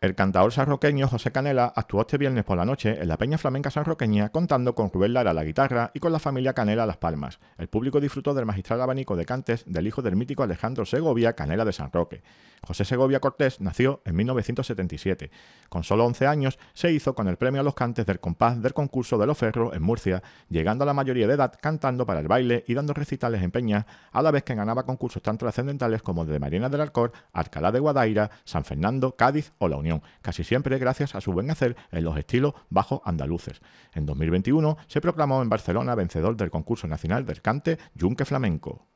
El cantador sanroqueño José Canela actuó este viernes por la noche en la Peña Flamenca Sanroqueña contando con Rubén Lara a la guitarra y con la familia Canela a las palmas. El público disfrutó del magistral abanico de cantes del hijo del mítico Alejandro Segovia Canela de San Roque. José Segovia Cortés nació en 1977. Con solo 11 años se hizo con el premio a los cantes del compás del concurso de los ferros en Murcia, llegando a la mayoría de edad cantando para el baile y dando recitales en peñas, a la vez que ganaba concursos tan trascendentales como el de Marina del Alcor, Alcalá de Guadaira, San Fernando, Cádiz o la Unión casi siempre gracias a su buen hacer en los estilos bajos andaluces. En 2021 se proclamó en Barcelona vencedor del concurso nacional del cante Yunque Flamenco.